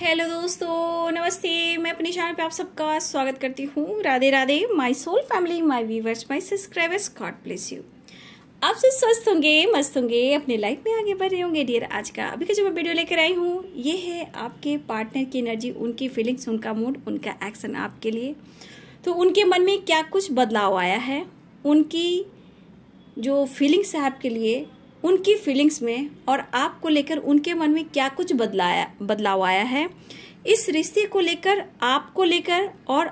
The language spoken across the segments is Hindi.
हेलो दोस्तों नमस्ते मैं अपने चैनल पे आप सबका स्वागत करती हूँ Radhe Radhe my soul family my viewers my subscribers God bless you आप सब स्वस्थ होंगे मस्त होंगे अपने लाइफ में आगे बढ़ रहे होंगे डियर आज का अभी का जो मैं वीडियो लेकर आई हूँ ये है आपके पार्टनर की एनर्जी उनकी फीलिंग्स उनका मूड उनका एक्शन आपके लिए तो उनके मन में क्या कुछ बदलाव आया है उनकी जो फीलिंग्स है आपके लिए उनकी फीलिंग्स में और आपको लेकर उनके मन में क्या कुछ बदलाया बदलाव आया है इस रिश्ते को लेकर आपको लेकर और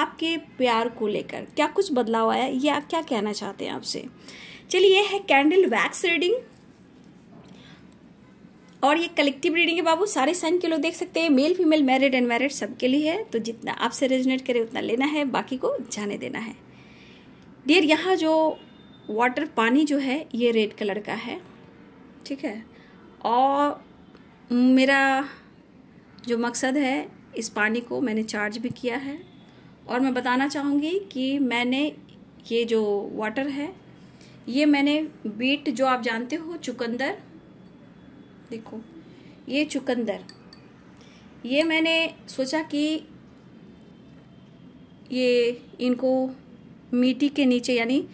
आपके प्यार को लेकर क्या कुछ बदलाव आया ये आप क्या कहना चाहते हैं आपसे चलिए ये है कैंडल वैक्स रीडिंग और ये कलेक्टिव रीडिंग है बाबू सारे साइन के लोग देख सकते हैं male female married and married सबके लिए है तो जितना आपसे रेजुनेट करे उतना लेना है बाकी को जाने देना है डियर यहाँ जो वाटर पानी जो है ये रेड कलर का है ठीक है और मेरा जो मकसद है इस पानी को मैंने चार्ज भी किया है और मैं बताना चाहूँगी कि मैंने ये जो वाटर है ये मैंने बीट जो आप जानते हो चुकंदर देखो ये चुकंदर ये मैंने सोचा कि ये इनको मिट्टी के नीचे यानी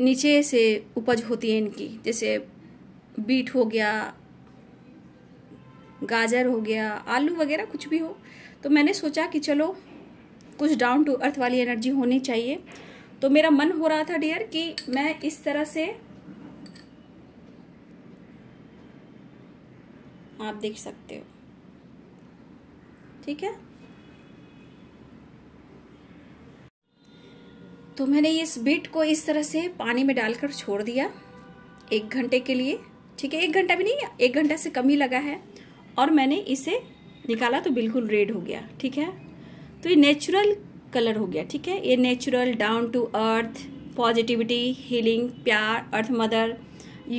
नीचे से उपज होती है इनकी जैसे बीट हो गया गाजर हो गया आलू वगैरह कुछ भी हो तो मैंने सोचा कि चलो कुछ डाउन टू अर्थ वाली एनर्जी होनी चाहिए तो मेरा मन हो रहा था डियर कि मैं इस तरह से आप देख सकते हो ठीक है तो मैंने इस बीट को इस तरह से पानी में डालकर छोड़ दिया एक घंटे के लिए ठीक है एक घंटा भी नहीं एक घंटा से कम ही लगा है और मैंने इसे निकाला तो बिल्कुल रेड हो गया ठीक है तो ये नेचुरल कलर हो गया ठीक है ये natural down to earth positivity healing प्यार अर्थ मदर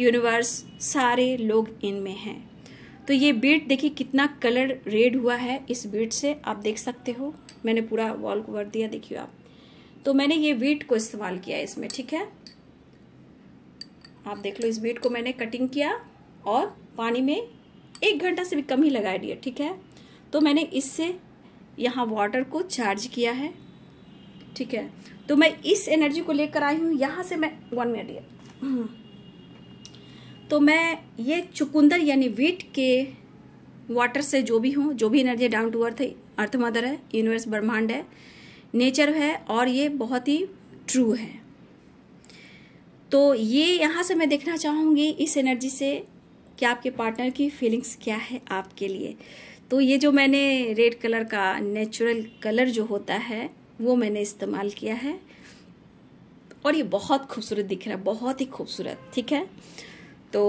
यूनिवर्स सारे लोग इनमें हैं तो ये बीट देखिए कितना कलर रेड हुआ है इस बीट से आप देख सकते हो मैंने पूरा वॉल कवर दिया देखिए आप तो मैंने ये वीट को इस्तेमाल किया इसमें ठीक है आप देख लो इस वीट को मैंने कटिंग किया और पानी में एक घंटा से भी कम ही लगा दिया ठीक है तो मैंने इससे यहाँ वाटर को चार्ज किया है ठीक है तो मैं इस एनर्जी को लेकर आई हूँ यहाँ से मैं वन मिनट ये तो मैं ये चुकुंदर यानी वीट के वाटर से जो भी हूँ जो भी energy down to earth earth mother है यूनिवर्स ब्रह्मांड है नेचर है और ये बहुत ही ट्रू है तो ये यहाँ से मैं देखना चाहूँगी इस एनर्जी से कि आपके पार्टनर की फीलिंग्स क्या है आपके लिए तो ये जो मैंने रेड कलर का नेचुरल कलर जो होता है वो मैंने इस्तेमाल किया है और ये बहुत खूबसूरत दिख रहा है बहुत ही खूबसूरत ठीक है तो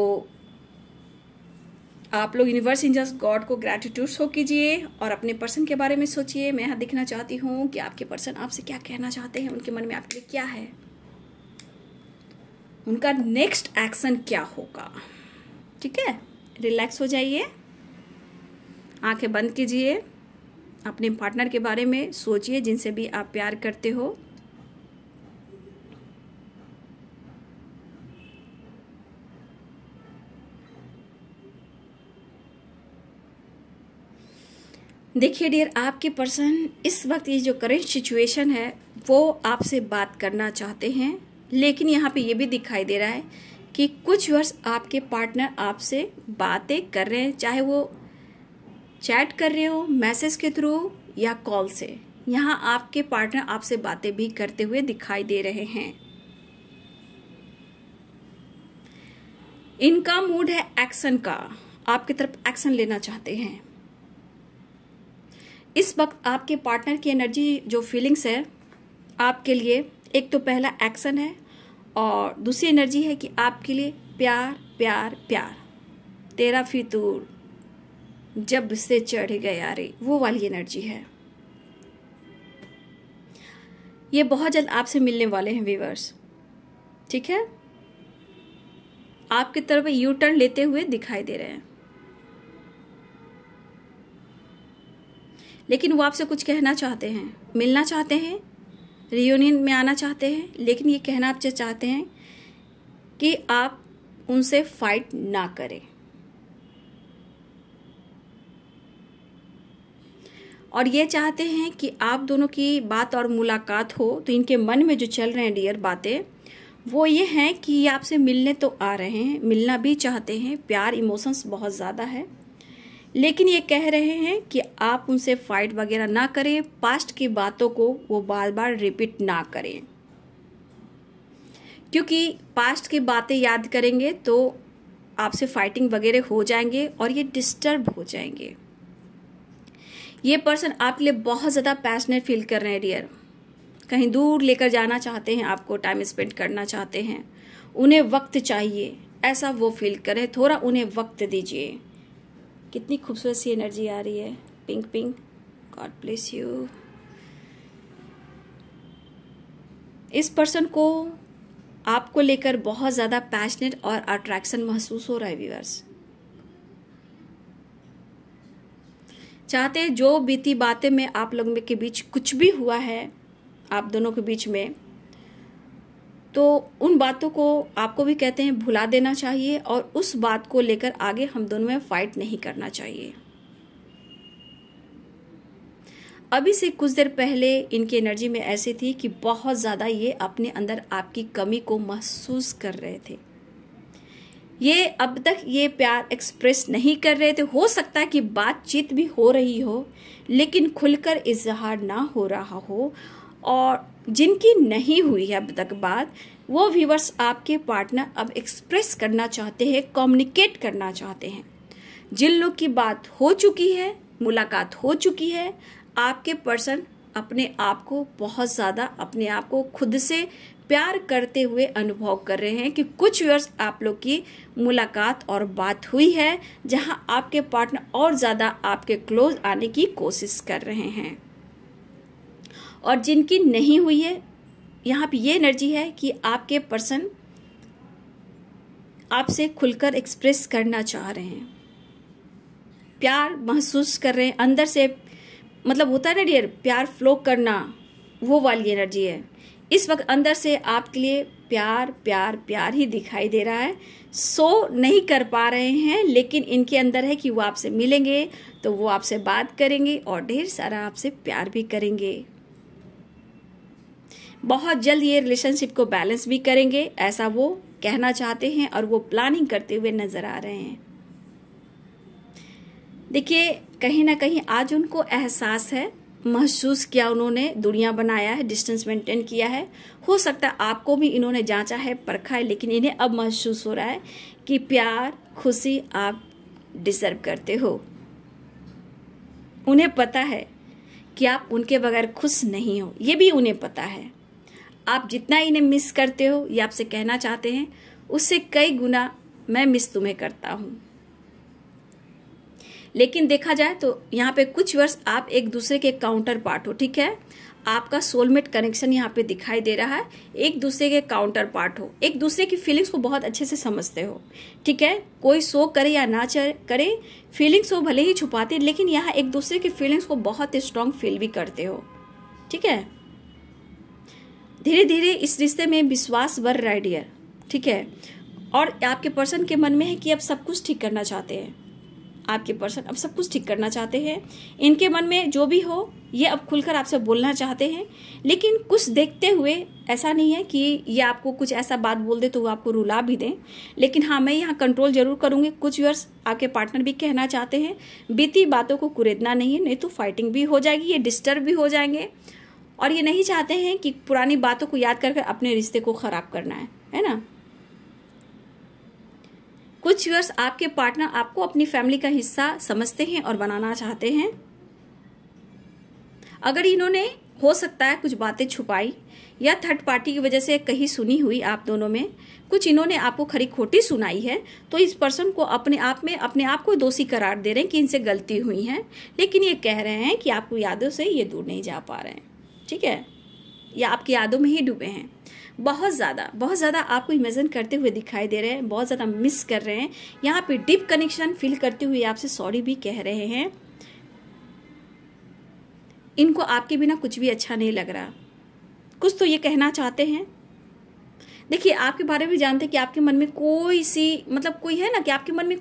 आप लोग यूनिवर्स इन जस्ट गॉड को ग्रेटिट्यूड शो कीजिए और अपने पर्सन के बारे में सोचिए मैं यहाँ देखना चाहती हूँ कि आपके पर्सन आपसे क्या कहना चाहते हैं उनके मन में आपके लिए क्या है उनका नेक्स्ट एक्शन क्या होगा ठीक है रिलैक्स हो जाइए आंखें बंद कीजिए अपने पार्टनर के बारे में सोचिए जिनसे भी आप प्यार करते हो देखिए डियर आपके पर्सन इस वक्त ये जो करेंट सिचुएशन है वो आपसे बात करना चाहते हैं लेकिन यहाँ पे ये भी दिखाई दे रहा है कि कुछ वर्ष आपके पार्टनर आपसे बातें कर रहे हैं चाहे वो चैट कर रहे हो मैसेज के थ्रू या कॉल से यहाँ आपके पार्टनर आपसे बातें भी करते हुए दिखाई दे रहे हैं इनका मूड है एक्शन का आपकी तरफ एक्शन लेना चाहते हैं इस वक्त आपके पार्टनर की एनर्जी जो फीलिंग्स है आपके लिए एक तो पहला एक्शन है और दूसरी एनर्जी है कि आपके लिए प्यार प्यार प्यार तेरा फितूर जब से चढ़ गया रे वो वाली एनर्जी है ये बहुत जल्द आपसे मिलने वाले हैं व्यूवर्स ठीक है आपकी तरफ यू टर्न लेते हुए दिखाई दे रहे हैं लेकिन वो आपसे कुछ कहना चाहते हैं मिलना चाहते हैं रियूनियन में आना चाहते हैं लेकिन ये कहना आपसे चाहते हैं कि आप उनसे फाइट ना करें और ये चाहते हैं कि आप दोनों की बात और मुलाकात हो तो इनके मन में जो चल रहे हैं डियर बातें वो ये हैं कि ये आपसे मिलने तो आ रहे हैं मिलना भी चाहते हैं प्यार इमोशंस बहुत ज़्यादा है लेकिन ये कह रहे हैं कि आप उनसे फाइट वगैरह ना करें पास्ट की बातों को वो बार बार रिपीट ना करें क्योंकि पास्ट की बातें याद करेंगे तो आपसे फाइटिंग वगैरह हो जाएंगे और ये डिस्टर्ब हो जाएंगे ये पर्सन आपके लिए बहुत ज़्यादा पैशनेट फील कर रहे हैं डियर कहीं दूर लेकर जाना चाहते हैं आपको टाइम स्पेंड करना चाहते हैं उन्हें वक्त चाहिए ऐसा वो फील करें थोड़ा उन्हें वक्त दीजिए कितनी खूबसूरत सी एनर्जी आ रही है pink pink God bless you इस पर्सन को आपको लेकर बहुत ज़्यादा पैशनेट और अट्रैक्शन महसूस हो रहा है व्यूअर्स चाहते जो बीती बातें में आप लोगों के बीच कुछ भी हुआ है आप दोनों के बीच में तो उन बातों को आपको भी कहते हैं भुला देना चाहिए और उस बात को लेकर आगे हम दोनों में फाइट नहीं करना चाहिए अभी से कुछ देर पहले इनकी एनर्जी में ऐसी थी कि बहुत ज़्यादा ये अपने अंदर आपकी कमी को महसूस कर रहे थे ये अब तक ये प्यार एक्सप्रेस नहीं कर रहे थे हो सकता है कि बातचीत भी हो रही हो लेकिन खुलकर इजहार ना हो रहा हो और जिनकी नहीं हुई है अब तक बात वो व्यूवर्स आपके पार्टनर अब एक्सप्रेस करना चाहते हैं कम्युनिकेट करना चाहते हैं जिन लोग की बात हो चुकी है मुलाकात हो चुकी है आपके पर्सन अपने आप को बहुत ज़्यादा अपने आप को खुद से प्यार करते हुए अनुभव कर रहे हैं कि कुछ व्यूअर्स आप लोग की मुलाकात और बात हुई है जहां आपके पार्टनर और ज़्यादा आपके क्लोज आने की कोशिश कर रहे हैं और जिनकी नहीं हुई है यहाँ पे ये एनर्जी है कि आपके पर्सन आपसे खुलकर एक्सप्रेस करना चाह रहे हैं प्यार महसूस कर रहे हैं अंदर से मतलब होता है ना डियर प्यार फ्लो करना वो वाली एनर्जी है इस वक्त अंदर से आपके लिए प्यार प्यार प्यार ही दिखाई दे रहा है सो नहीं कर पा रहे हैं लेकिन इनके अंदर है कि वो आपसे मिलेंगे तो वो आपसे बात करेंगे और ढेर सारा आपसे प्यार भी करेंगे बहुत जल्द ये रिलेशनशिप को बैलेंस भी करेंगे ऐसा वो कहना चाहते हैं और वो प्लानिंग करते हुए नजर आ रहे हैं देखिए कहीं ना कहीं आज उनको एहसास है महसूस किया उन्होंने दुनिया बनाया है डिस्टेंस मेंटेन किया है हो सकता है आपको भी इन्होंने जांचा है परखा है लेकिन इन्हें अब महसूस हो रहा है कि प्यार खुशी आप डिजर्व करते हो उन्हें पता है कि आप उनके बगैर खुश नहीं हो ये भी उन्हें पता है आप जितना इन्हें मिस करते हो ये आपसे कहना चाहते हैं उससे कई गुना मैं मिस तुम्हें करता हूं लेकिन देखा जाए तो यहाँ पे कुछ वर्ष आप एक दूसरे के काउंटर पार्ट हो ठीक है आपका सोलमेट कनेक्शन यहाँ पे दिखाई दे रहा है एक दूसरे के काउंटर पार्ट हो एक दूसरे की फीलिंग्स को बहुत अच्छे से समझते हो ठीक है कोई शो करे या ना करे फीलिंग्स वो भले ही छुपाते लेकिन यहाँ एक दूसरे की फीलिंग्स को बहुत स्ट्रांग फील भी करते हो ठीक है धीरे धीरे इस रिश्ते में विश्वास बढ़ रहा है डियर ठीक है और आपके पर्सन के मन में है कि आप सब कुछ ठीक करना चाहते हैं आपके पर्सन अब सब कुछ ठीक करना चाहते हैं इनके मन में जो भी हो ये अब खुलकर आपसे बोलना चाहते हैं लेकिन कुछ देखते हुए ऐसा नहीं है कि ये आपको कुछ ऐसा बात बोल दे तो वो आपको रुला भी दें लेकिन हाँ मैं यहाँ कंट्रोल जरूर करूँगी कुछ यूर्स आपके पार्टनर भी कहना चाहते हैं बीती बातों को कुरेदना नहीं है नहीं तो फाइटिंग भी हो जाएगी ये डिस्टर्ब भी हो जाएंगे और ये नहीं चाहते हैं कि पुरानी बातों को याद कर अपने रिश्ते को ख़राब करना है है ना कुछ व्यूअर्स आपके पार्टनर आपको अपनी फैमिली का हिस्सा समझते हैं और बनाना चाहते हैं अगर इन्होंने हो सकता है कुछ बातें छुपाई या थर्ड पार्टी की वजह से कहीं सुनी हुई आप दोनों में कुछ इन्होंने आपको खरी खोटी सुनाई है तो इस पर्सन को अपने आप में अपने आप को दोषी करार दे रहे हैं कि इनसे गलती हुई है लेकिन ये कह रहे हैं कि आपको यादों से ये दूर नहीं जा पा रहे हैं ठीक है या आपकी यादों में ही डूबे हैं बहुत ज़्यादा बहुत ज़्यादा आपको इमेजिन करते हुए दिखाई दे रहे हैं बहुत ज़्यादा मिस कर रहे हैं यहाँ पे डीप कनेक्शन फील करते हुए आपसे सॉरी भी कह रहे हैं इनको आपके बिना कुछ भी अच्छा नहीं लग रहा कुछ तो ये कहना चाहते हैं देखिए आपके बारे में जानते कि आपके मन में कोई सी मतलब कोई है ना कि आपके मन में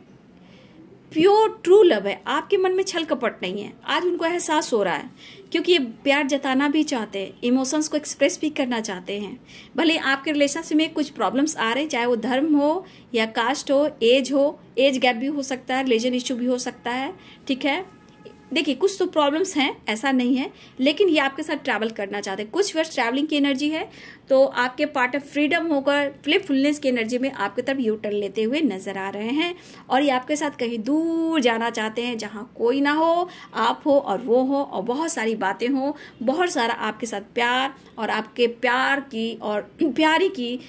प्योर ट्रू लव है आपके मन में छल कपट नहीं है आज उनको एहसास हो रहा है क्योंकि ये प्यार जताना भी चाहते हैं इमोशंस को एक्सप्रेस भी करना चाहते हैं भले आपके रिलेशनशिप में कुछ प्रॉब्लम्स आ रहे हैं चाहे वो धर्म हो या कास्ट हो एज हो एज गैप भी हो सकता है रिलीजन इशू भी हो सकता है ठीक है देखिए कुछ तो प्रॉब्लम्स हैं ऐसा नहीं है लेकिन ये आपके साथ ट्रैवल करना चाहते हैं कुछ वर्ष ट्रैवलिंग की एनर्जी है तो आपके पार्ट ऑफ फ्रीडम होकर फ्लिप फुलनेस की एनर्जी में आपकी तरफ यू टर्न लेते हुए नजर आ रहे हैं और ये आपके साथ कहीं दूर जाना चाहते हैं जहाँ कोई ना हो आप हो और वो हो और बहुत सारी बातें हों बहुत सारा आपके साथ प्यार और आपके प्यार की और प्यारी की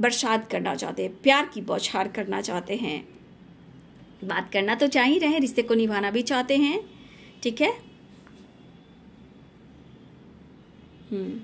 बरसात करना चाहते हैं प्यार की बौछार करना चाहते हैं बात करना तो चाह ही रहे रिश्ते को निभाना भी चाहते हैं ठीक है हम्म।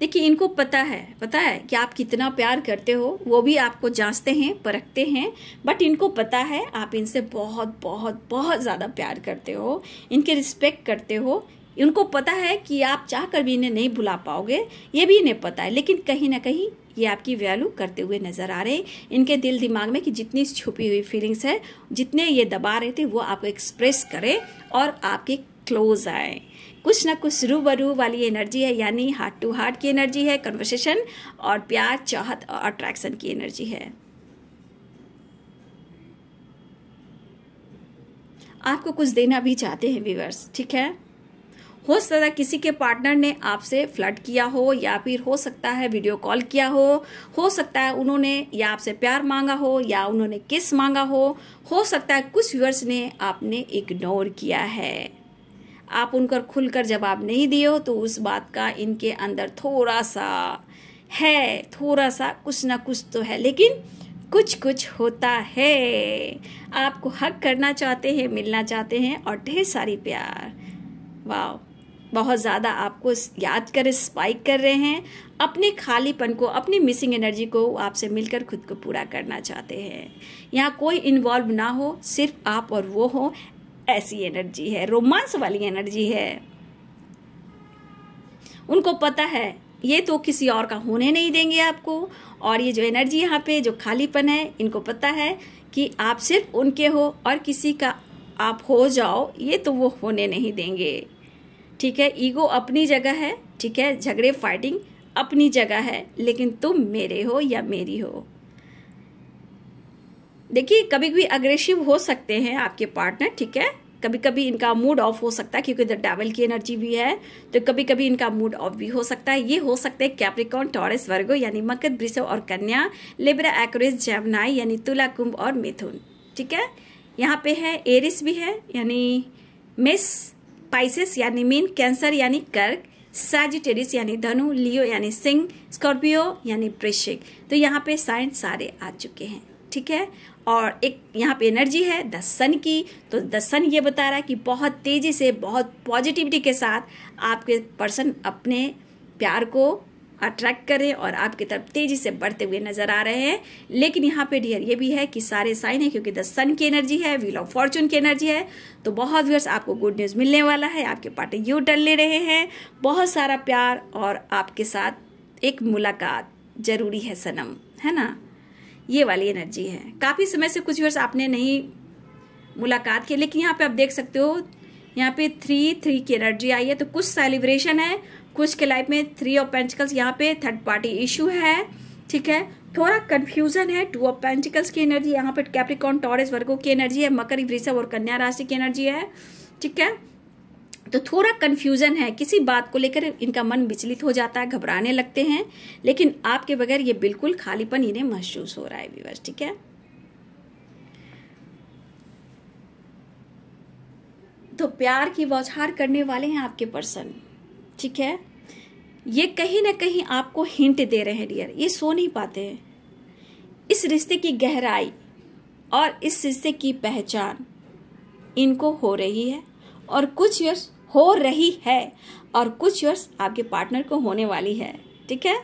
देखिए इनको पता है पता है कि आप कितना प्यार करते हो वो भी आपको जांचते हैं परखते हैं बट इनको पता है आप इनसे बहुत बहुत बहुत ज़्यादा प्यार करते हो इनके रिस्पेक्ट करते हो उनको पता है कि आप चाह कर भी इन्हें नहीं भुला पाओगे ये भी इन्हें पता है लेकिन कहीं ना कहीं ये आपकी वैल्यू करते हुए नज़र आ रहे हैं इनके दिल दिमाग में कि जितनी छुपी हुई फीलिंग्स है जितने ये दबा रहे थे वो आपको एक्सप्रेस करें और आपके क्लोज आए कुछ ना कुछ रूबरू वाली एनर्जी है यानी हार्ट टू हार्ट की एनर्जी है कन्वर्सेशन और प्यार चाहत और अट्रैक्शन की एनर्जी है आपको कुछ देना भी चाहते हैं व्यूवर्स ठीक है हो सकता है किसी के पार्टनर ने आपसे फ्लड किया हो या फिर हो सकता है वीडियो कॉल किया हो हो सकता है उन्होंने या आपसे प्यार मांगा हो या उन्होंने किस मांगा हो हो सकता है कुछ व्यूअर्स ने आपने इग्नोर किया है आप उनका खुलकर जवाब नहीं दिए हो तो उस बात का इनके अंदर थोड़ा सा है थोड़ा सा कुछ ना कुछ तो है लेकिन कुछ कुछ होता है आपको हक करना चाहते हैं मिलना चाहते हैं और ढेर सारी प्यार वाह बहुत ज़्यादा आपको याद कर स्पाइक कर रहे हैं अपने खालीपन को अपनी मिसिंग एनर्जी को आपसे मिलकर खुद को पूरा करना चाहते हैं यहाँ कोई इन्वॉल्व ना हो सिर्फ आप और वो हो ऐसी एनर्जी है रोमांस वाली एनर्जी है उनको पता है ये तो किसी और का होने नहीं देंगे आपको और ये जो एनर्जी यहाँ पे जो खालीपन है इनको पता है कि आप सिर्फ उनके हो और किसी का आप हो जाओ ये तो वो होने नहीं देंगे ठीक है ईगो अपनी जगह है ठीक है झगड़े फाइटिंग अपनी जगह है लेकिन तुम मेरे हो या मेरी हो देखिए कभी कभी अग्रेसिव हो सकते हैं आपके पार्टनर ठीक है कभी कभी इनका मूड ऑफ हो सकता है क्योंकि द डेवल की एनर्जी भी है तो कभी कभी इनका मूड ऑफ भी हो सकता है ये हो सकता है कैप्रिकॉन टॉरस वर्गो यानी मकर ब्रिसो और कन्या लिब्रा एक्रेस जैवनाई यानी तुला कुंभ और मिथुन ठीक है यहाँ पे है एरिस भी है यानी मिस पाइसिस यानी मीन कैंसर यानी कर्क सैजिटेरिस यानी धनु लियो यानी सिंह स्कॉर्पियो यानी वृश्चिक तो यहाँ पे साइंस सारे आ चुके हैं ठीक है और एक यहाँ पे एनर्जी है द सन की तो द सन ये बता रहा है कि बहुत तेज़ी से बहुत पॉजिटिविटी के साथ आपके पर्सन अपने प्यार को अट्रैक्ट कर रहे हैं और आपकी तरफ तेजी से बढ़ते हुए नजर आ रहे हैं लेकिन यहाँ पे डियर ये भी है कि सारे साइन है क्योंकि द सन की एनर्जी है व्हील ऑफ फॉर्चून की एनर्जी है तो बहुत व्यर्स आपको गुड न्यूज़ मिलने वाला है आपके पार्टी यू टल ले रहे हैं बहुत सारा प्यार और आपके साथ एक मुलाकात जरूरी है सनम है ना ये वाली एनर्जी है काफ़ी समय से कुछ व्यर्स आपने नहीं मुलाकात की लेकिन यहाँ पे आप देख सकते हो यहाँ पे थ्री थ्री की एनर्जी आई है तो कुछ सेलिब्रेशन है कुछ के लाइफ में थ्री ऑफ पेंटिकल्स यहाँ पे थर्ड पार्टी इशू है ठीक है थोड़ा कन्फ्यूजन है टू ऑफ पेंटिकल्स की एनर्जी यहाँ पे कैप्रिकॉन टॉरेस वर्गो की एनर्जी है मकर वृषभ और कन्या राशि की एनर्जी है ठीक है तो थोड़ा कन्फ्यूजन है किसी बात को लेकर इनका मन विचलित हो जाता है घबराने लगते हैं लेकिन आपके बगैर ये बिल्कुल खालीपन इन्हें महसूस हो रहा है विवर्स ठीक है तो प्यार की बौछार करने वाले हैं आपके पर्सन ठीक है ये कहीं ना कहीं आपको हिंट दे रहे हैं डियर ये सो नहीं पाते हैं इस रिश्ते की गहराई और इस रिश्ते की पहचान इनको हो रही है और कुछ यर्स हो रही है और कुछ यर्स आपके पार्टनर को होने वाली है ठीक है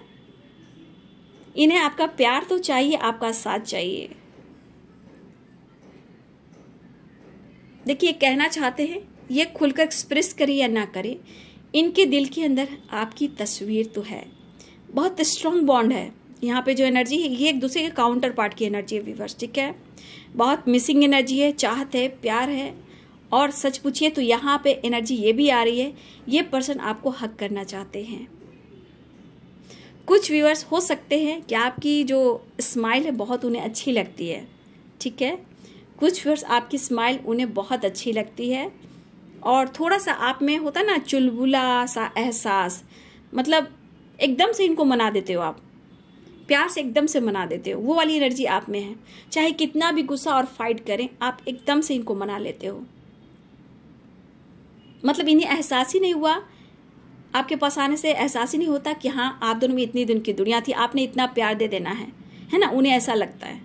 इन्हें आपका प्यार तो चाहिए आपका साथ चाहिए देखिए कहना चाहते हैं ये खुलकर एक्सप्रेस करे या ना करे इनके दिल के अंदर आपकी तस्वीर तो है बहुत स्ट्रॉन्ग बॉन्ड है यहाँ पे जो एनर्जी है ये एक दूसरे के काउंटर पार्ट की एनर्जी है विवर्स ठीक है बहुत मिसिंग एनर्जी है चाहत है प्यार है और सच पूछिए तो यहाँ पे एनर्जी ये भी आ रही है ये पर्सन आपको हक करना चाहते हैं कुछ व्यूअर्स हो सकते हैं कि आपकी जो स्माइल है बहुत उन्हें अच्छी लगती है ठीक है कुछ व्यूअर्स आपकी स्माइल उन्हें बहुत अच्छी लगती है और थोड़ा सा आप में होता ना चुलबुला सा एहसास मतलब एकदम से इनको मना देते हो आप प्यार से एकदम से मना देते हो वो वाली एनर्जी आप में है चाहे कितना भी गुस्सा और फाइट करें आप एकदम से इनको मना लेते हो मतलब इन्हें एहसास ही नहीं हुआ आपके पास आने से एहसास ही नहीं होता कि हाँ आप दोनों में इतनी दिन की दुनिया थी आपने इतना प्यार दे देना है है ना उन्हें ऐसा लगता है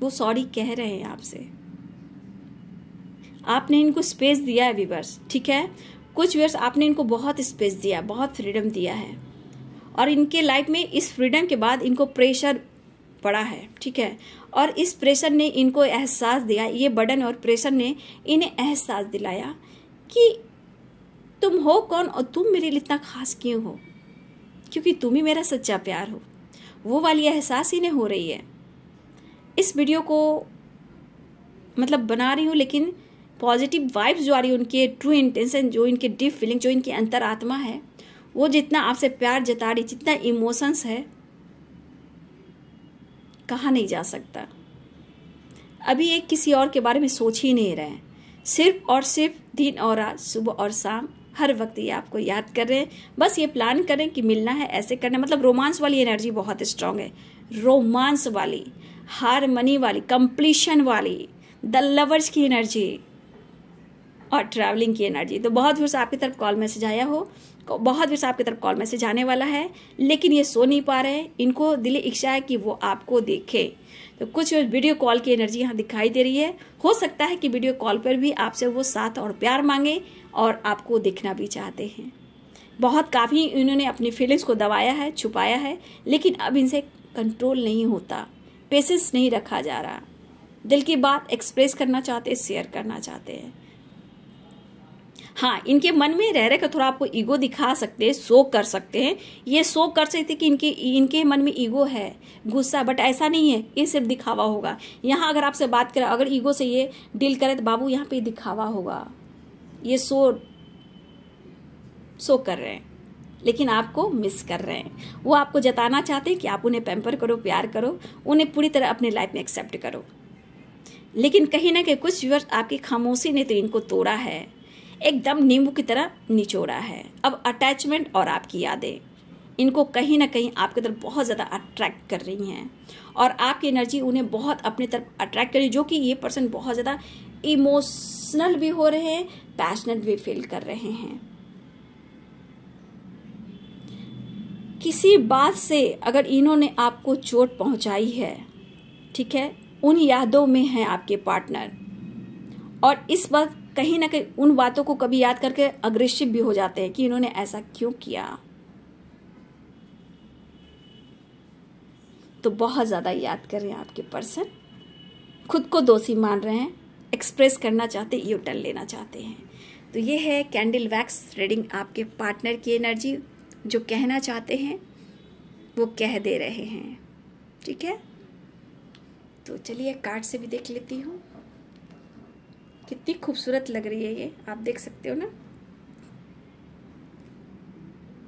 वो सॉरी कह रहे हैं आपसे आपने इनको स्पेस दिया है व्यूवर्स ठीक है कुछ व्यूअर्स आपने इनको बहुत स्पेस दिया बहुत फ्रीडम दिया है और इनके लाइफ में इस फ्रीडम के बाद इनको प्रेशर पड़ा है ठीक है और इस प्रेशर ने इनको एहसास दिया ये बर्डन और प्रेशर ने इन्हें एहसास दिलाया कि तुम हो कौन और तुम मेरे लिए इतना खास क्यों हो क्योंकि तुम ही मेरा सच्चा प्यार हो वो वाली एहसास इन्हें हो रही है इस वीडियो को मतलब बना रही हूँ लेकिन पॉजिटिव वाइब्स जो आ रही है उनके ट्रू इंटेंशन जो इनके डीप फीलिंग जो इनकी अंतरात्मा है वो जितना आपसे प्यार जता रही जितना इमोशंस है कहा नहीं जा सकता अभी एक किसी और के बारे में सोच ही नहीं रहे सिर्फ और सिर्फ दिन और रात सुबह और शाम हर वक्त ये आपको याद कर रहे हैं बस ये प्लान करें कि मिलना है ऐसे करना मतलब रोमांस वाली एनर्जी बहुत स्ट्रांग है रोमांस वाली हारमनी वाली कंप्लीशन वाली द लवर्स की एनर्जी और ट्रैवलिंग की एनर्जी तो बहुत से आपकी तरफ कॉल मैसेज आया हो बहुत से आपकी तरफ कॉल मैसेज आने वाला है लेकिन ये सो नहीं पा रहे हैं इनको दिली इच्छा है कि वो आपको देखे तो कुछ वीडियो कॉल की एनर्जी यहाँ दिखाई दे रही है हो सकता है कि वीडियो कॉल पर भी आपसे वो साथ और प्यार मांगे और आपको देखना भी चाहते हैं बहुत काफ़ी इन्होंने अपनी फीलिंग्स को दबाया है छुपाया है लेकिन अब इनसे कंट्रोल नहीं होता पेशेंस नहीं रखा जा रहा दिल की बात एक्सप्रेस करना चाहते शेयर करना चाहते हैं हाँ इनके मन में रह रहे थोड़ा आपको ईगो दिखा सकते हैं शो कर सकते हैं ये शो कर सकते कि इनके इनके मन में ईगो है गुस्सा बट ऐसा नहीं है ये सिर्फ दिखावा होगा यहाँ अगर आपसे बात करें अगर ईगो से ये डील करें तो बाबू यहाँ पे दिखावा होगा ये शो शो कर रहे हैं लेकिन आपको मिस कर रहे हैं वो आपको जताना चाहते हैं कि आप उन्हें पैम्पर करो प्यार करो उन्हें पूरी तरह अपने लाइफ में एक्सेप्ट करो लेकिन कहीं ना कहीं कुछ व्यूअर्स आपकी खामोशी ने तो इनको तोड़ा है एकदम नींबू की तरह निचोड़ा है अब अटैचमेंट और आपकी यादें इनको कहीं ना कहीं आपकी तरफ बहुत ज़्यादा अट्रैक्ट कर रही हैं और आपकी एनर्जी उन्हें बहुत अपने तरफ अट्रैक्ट कर रही है जो कि ये पर्सन बहुत ज़्यादा इमोशनल भी हो रहे हैं पैशनेट भी फील कर रहे हैं किसी बात से अगर इन्होंने आपको चोट पहुंचाई है ठीक है उन यादों में है आपके पार्टनर और इस वक्त कहीं ना कहीं उन बातों को कभी याद करके अग्रेसिव भी हो जाते हैं कि इन्होंने ऐसा क्यों किया तो बहुत ज़्यादा याद कर रहे हैं आपके पर्सन खुद को दोषी मान रहे हैं एक्सप्रेस करना चाहते यू टर्न लेना चाहते हैं तो ये है कैंडल वैक्स रीडिंग आपके पार्टनर की एनर्जी जो कहना चाहते हैं वो कह दे रहे हैं ठीक है तो चलिए कार्ड से भी देख लेती हूँ कितनी खूबसूरत लग रही है ये आप देख सकते हो ना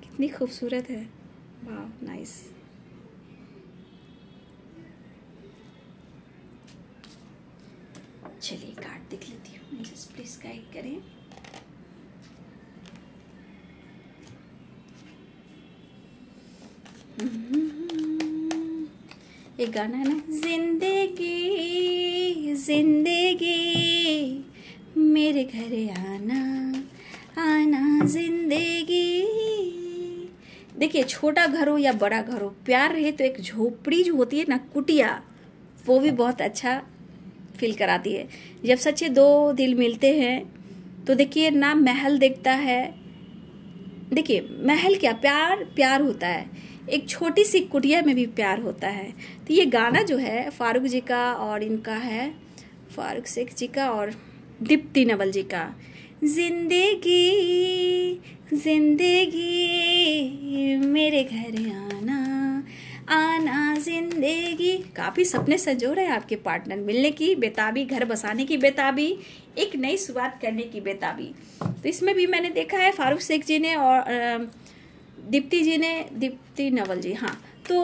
कितनी खूबसूरत है वाह नाइस चलिए कार्ड देख लेती हूँ जस्ट प्लीज गाइड करें एक गाना है ना जिंदगी जिंदगी मेरे घर आना आना जिंदगी देखिए छोटा घर हो या बड़ा घर हो प्यार रहे तो एक झोपड़ी जो होती है ना कुटिया वो भी बहुत अच्छा फील कराती है जब सच्चे दो दिल मिलते हैं तो देखिए ना महल देखता है देखिए महल क्या प्यार प्यार होता है एक छोटी सी कुटिया में भी प्यार होता है तो ये गाना जो है फारूक जी का और इनका है फारूक शेख जी का और दीप्ति नवल जी का जिंदगी जिंदगी मेरे घर आना आना जिंदगी काफ़ी सपने सजो रहे आपके पार्टनर मिलने की बेताबी घर बसाने की बेताबी एक नई शुरुआत करने की बेताबी तो इसमें भी मैंने देखा है फारूक शेख जी ने और दीप्ति जी ने दीप्ति नवल जी हाँ तो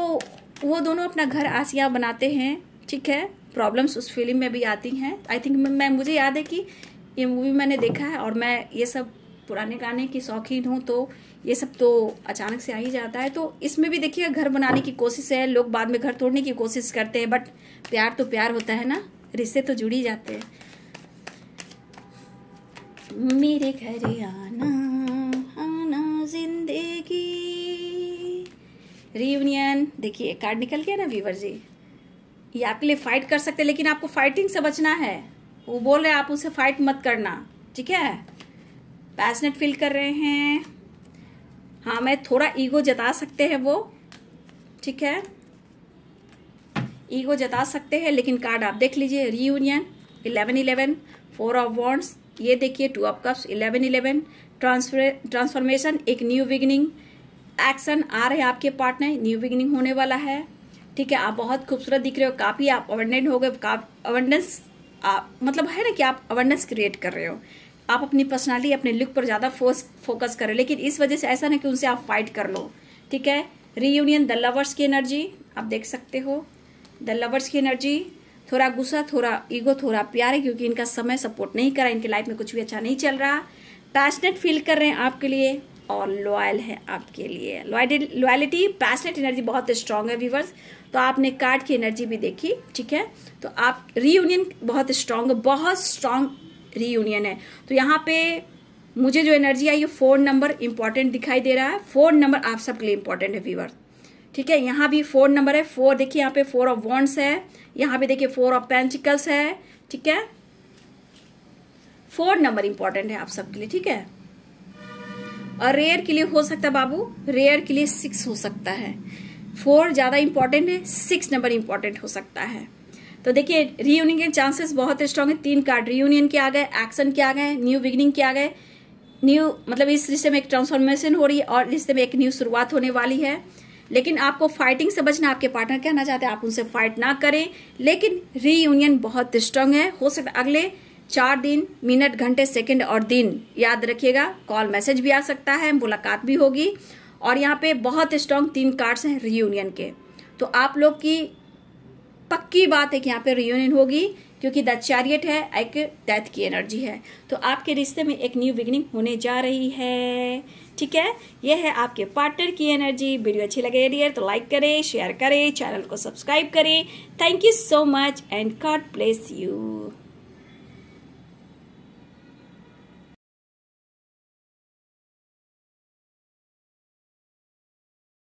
वो दोनों अपना घर आसिया बनाते हैं ठीक है प्रॉब्लम्स उस फिल्म में भी आती हैं आई थिंक मैं मुझे याद है कि ये मूवी मैंने देखा है और मैं ये सब पुराने गाने की शौकीन हूँ तो ये सब तो अचानक से आ ही जाता है तो इसमें भी देखिए घर बनाने की कोशिश है लोग बाद में घर तोड़ने की कोशिश करते हैं बट प्यार तो प्यार होता है ना रिश्ते तो जुड़ ही जाते हैं मेरे घर आना आना जिंदगी रियूनियन देखिए कार्ड निकल गया ना वीवर जी ये आपके लिए फाइट कर सकते हैं लेकिन आपको फाइटिंग से बचना है वो बोल रहे आप उसे फाइट मत करना ठीक है पैसनेट फील कर रहे हैं हाँ मैं थोड़ा ईगो जता सकते हैं वो ठीक है ईगो जता सकते हैं लेकिन कार्ड आप देख लीजिए reunion eleven eleven four of wands ये देखिए two of cups eleven eleven transfer transformation एक न्यू बिगिनिंग एक्शन आ रहे हैं आपके पार्टनर न्यू बिगिनिंग होने वाला है ठीक है आप बहुत खूबसूरत दिख रहे हो काफ़ी आप अवेंडेंट हो गए आप अवेंडेंस आप मतलब है ना कि आप अवेयरनेस क्रिएट कर रहे हो आप अपनी पर्सनालिटी अपने लुक पर ज़्यादा फोर्स फोकस कर रहे हो लेकिन इस वजह से ऐसा ना कि उनसे आप फाइट कर लो ठीक है रीयूनियन द लवर्स की एनर्जी आप देख सकते हो द लवर्स की एनर्जी थोड़ा गुस्सा थोड़ा ईगो थोड़ा प्यार है क्योंकि इनका समय सपोर्ट नहीं करा इनकी लाइफ में कुछ भी अच्छा नहीं चल रहा पैशनेट फील कर रहे हैं आपके लिए और लॉयल है आपके लिए लॉयलिटी पैशनेट एनर्जी बहुत स्ट्रांग है व्यूवर्स तो आपने कार्ड की एनर्जी भी देखी ठीक है तो आप रीयूनियन बहुत स्ट्रांग बहुत स्ट्रांग रीयूनियन है तो यहाँ पे मुझे जो एनर्जी आई ये फोर नंबर इंपॉर्टेंट दिखाई दे रहा है फोन नंबर आप सबके लिए इंपॉर्टेंट है व्यूवर ठीक है यहाँ भी फोर नंबर है फोर देखिए यहाँ पे फोर ऑफ वॉन्ट्स है यहाँ पे देखिए फोर ऑफ पेंटिकल्स है ठीक है फोर नंबर इंपॉर्टेंट है आप सबके लिए ठीक है और रेयर के लिए हो सकता है बाबू रेयर के लिए सिक्स हो सकता है फोर ज़्यादा इंपॉर्टेंट है सिक्स नंबर इंपॉर्टेंट हो सकता है तो देखिए रीयूनियन के चांसेस बहुत स्ट्रांग है तीन कार्ड रीयूनियन के आ गए एक्शन के आ गए न्यू बिगनिंग के आ गए न्यू मतलब इस रिश्ते में एक ट्रांसफॉर्मेशन हो रही है और रिश्ते में एक न्यू शुरुआत होने वाली है लेकिन आपको फाइटिंग से बचना आपके पार्टनर कहना चाहते हैं आप उनसे फाइट ना करें लेकिन रीयूनियन बहुत स्ट्रांग है हो सकता है अगले चार दिन मिनट घंटे सेकंड और दिन याद रखिएगा कॉल मैसेज भी आ सकता है मुलाकात भी होगी और यहाँ पे बहुत स्ट्रॉन्ग तीन कार्ड्स हैं रीयूनियन के तो आप लोग की पक्की बात है कि यहाँ पे रियूनियन होगी क्योंकि द चैरियट है एक डेथ की एनर्जी है तो आपके रिश्ते में एक न्यू बिगनिंग होने जा रही है ठीक है यह है आपके पार्टनर की एनर्जी वीडियो अच्छी लगे डियर तो लाइक करें शेयर करें चैनल को सब्सक्राइब करें thank you so much and God bless you